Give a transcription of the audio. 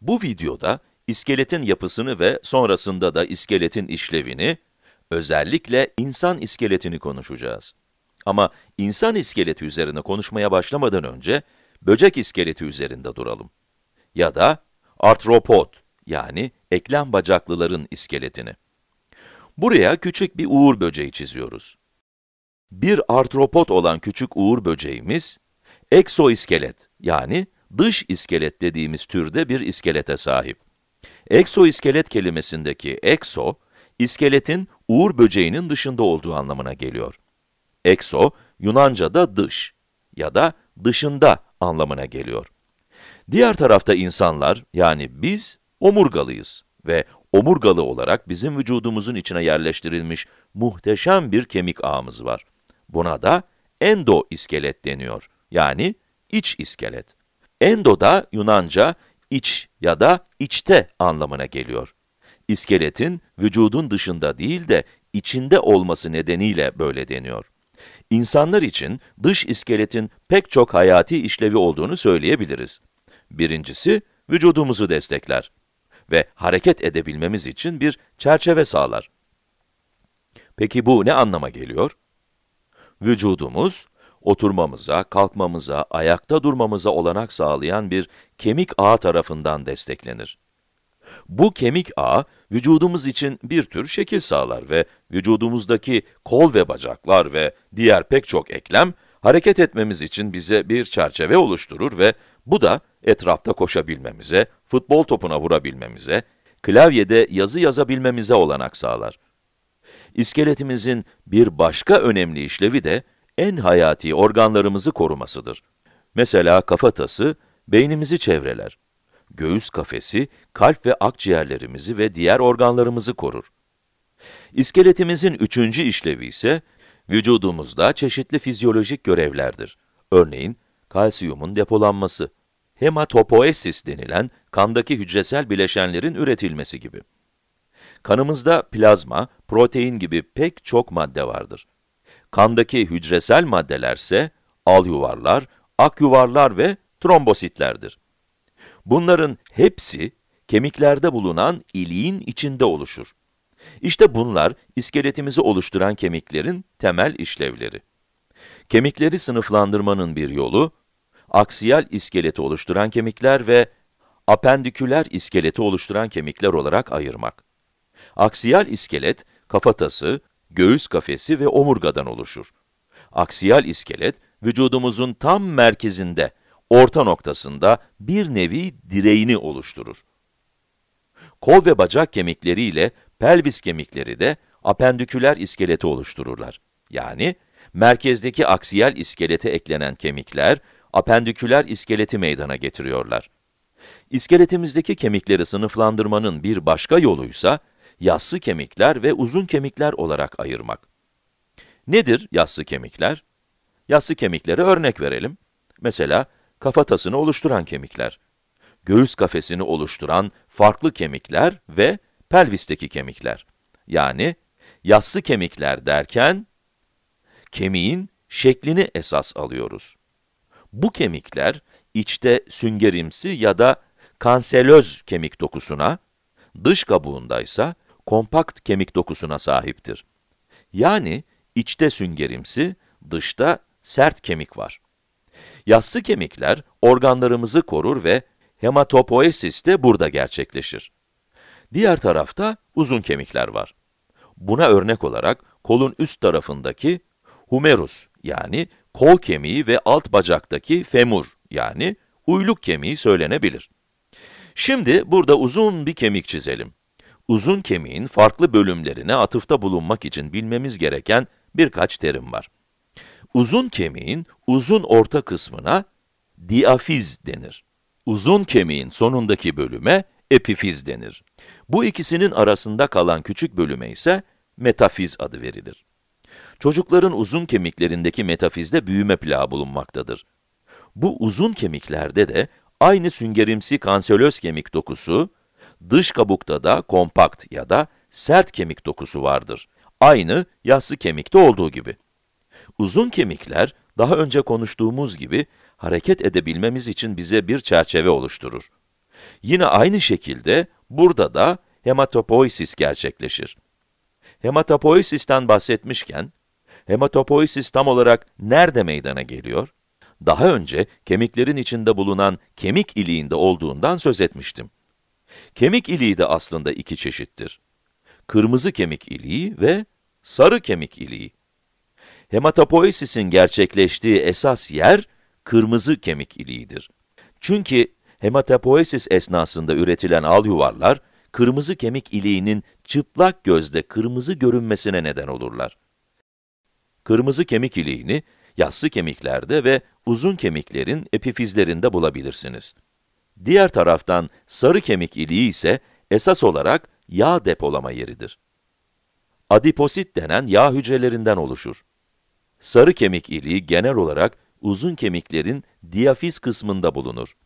Bu videoda iskeletin yapısını ve sonrasında da iskeletin işlevini, özellikle insan iskeletini konuşacağız. Ama insan iskeleti üzerine konuşmaya başlamadan önce, böcek iskeleti üzerinde duralım. Ya da artropod, yani eklem bacaklıların iskeletini. Buraya küçük bir uğur böceği çiziyoruz. Bir artropod olan küçük uğur böceğimiz, eksoiskelet, yani dış iskelet dediğimiz türde bir iskelete sahip. Eksoiskelet kelimesindeki ekso, iskeletin uğur böceğinin dışında olduğu anlamına geliyor. Ekso, Yunanca'da dış ya da dışında anlamına geliyor. Diğer tarafta insanlar, yani biz, omurgalıyız ve omurgalı olarak bizim vücudumuzun içine yerleştirilmiş muhteşem bir kemik ağımız var. Buna da endo iskelet deniyor, yani iç iskelet. Endo da Yunanca iç ya da içte anlamına geliyor. İskeletin vücudun dışında değil de içinde olması nedeniyle böyle deniyor. İnsanlar için dış iskeletin pek çok hayati işlevi olduğunu söyleyebiliriz. Birincisi, vücudumuzu destekler ve hareket edebilmemiz için bir çerçeve sağlar. Peki bu ne anlama geliyor? Vücudumuz, oturmamıza, kalkmamıza, ayakta durmamıza olanak sağlayan bir kemik ağ tarafından desteklenir. Bu kemik ağ, vücudumuz için bir tür şekil sağlar ve vücudumuzdaki kol ve bacaklar ve diğer pek çok eklem, hareket etmemiz için bize bir çerçeve oluşturur ve bu da etrafta koşabilmemize, futbol topuna vurabilmemize, klavyede yazı yazabilmemize olanak sağlar. İskeletimizin bir başka önemli işlevi de en hayati organlarımızı korumasıdır. Mesela kafatası, beynimizi çevreler. Göğüs kafesi, kalp ve akciğerlerimizi ve diğer organlarımızı korur. İskeletimizin üçüncü işlevi ise, vücudumuzda çeşitli fizyolojik görevlerdir. Örneğin, kalsiyumun depolanması, hematopoesis denilen kandaki hücresel bileşenlerin üretilmesi gibi. Kanımızda plazma, protein gibi pek çok madde vardır. Kandaki hücresel maddelerse alyuvarlar, akyuvarlar ve trombositlerdir. Bunların hepsi kemiklerde bulunan iliğin içinde oluşur. İşte bunlar iskeletimizi oluşturan kemiklerin temel işlevleri. Kemikleri sınıflandırmanın bir yolu, aksiyal iskeleti oluşturan kemikler ve apendiküler iskeleti oluşturan kemikler olarak ayırmak. Aksiyal iskelet, kafatası, göğüs kafesi ve omurgadan oluşur. Aksiyal iskelet, vücudumuzun tam merkezinde, orta noktasında bir nevi direğini oluşturur. Kol ve bacak kemikleri ile pelvis kemikleri de apendiküler iskeleti oluştururlar. Yani, merkezdeki aksiyel iskelete eklenen kemikler, apendiküler iskeleti meydana getiriyorlar. İskeletimizdeki kemikleri sınıflandırmanın bir başka yoluysa, yassı kemikler ve uzun kemikler olarak ayırmak. Nedir yassı kemikler? Yassı kemiklere örnek verelim. Mesela kafatasını oluşturan kemikler, göğüs kafesini oluşturan farklı kemikler ve pelvisteki kemikler. Yani yassı kemikler derken kemiğin şeklini esas alıyoruz. Bu kemikler içte süngerimsi ya da kanselöz kemik dokusuna, dış kabuğunda ise kompakt kemik dokusuna sahiptir. Yani içte süngerimsi, dışta sert kemik var. Yassı kemikler organlarımızı korur ve hematopoesis de burada gerçekleşir. Diğer tarafta uzun kemikler var. Buna örnek olarak kolun üst tarafındaki humerus yani kol kemiği ve alt bacaktaki femur yani uyluk kemiği söylenebilir. Şimdi burada uzun bir kemik çizelim. Uzun kemiğin farklı bölümlerine atıfta bulunmak için bilmemiz gereken birkaç terim var. Uzun kemiğin uzun orta kısmına diafiz denir. Uzun kemiğin sonundaki bölüme epifiz denir. Bu ikisinin arasında kalan küçük bölüme ise metafiz adı verilir. Çocukların uzun kemiklerindeki metafizde büyüme plağı bulunmaktadır. Bu uzun kemiklerde de aynı süngerimsi kanseröz kemik dokusu, Dış kabukta da kompakt ya da sert kemik dokusu vardır. Aynı yassı kemikte olduğu gibi. Uzun kemikler, daha önce konuştuğumuz gibi, hareket edebilmemiz için bize bir çerçeve oluşturur. Yine aynı şekilde, burada da hematopoiesis gerçekleşir. Hematopoiesisten bahsetmişken, hematopoiesis tam olarak nerede meydana geliyor? Daha önce kemiklerin içinde bulunan kemik iliğinde olduğundan söz etmiştim. Kemik iliği de aslında iki çeşittir. Kırmızı kemik iliği ve sarı kemik iliği. Hematopoesisin gerçekleştiği esas yer kırmızı kemik iliğidir. Çünkü hematopoesis esnasında üretilen al yuvarlar, kırmızı kemik iliğinin çıplak gözde kırmızı görünmesine neden olurlar. Kırmızı kemik iliğini yassı kemiklerde ve uzun kemiklerin epifizlerinde bulabilirsiniz. Diğer taraftan sarı kemik iliği ise esas olarak yağ depolama yeridir. Adiposit denen yağ hücrelerinden oluşur. Sarı kemik iliği genel olarak uzun kemiklerin diyafiz kısmında bulunur.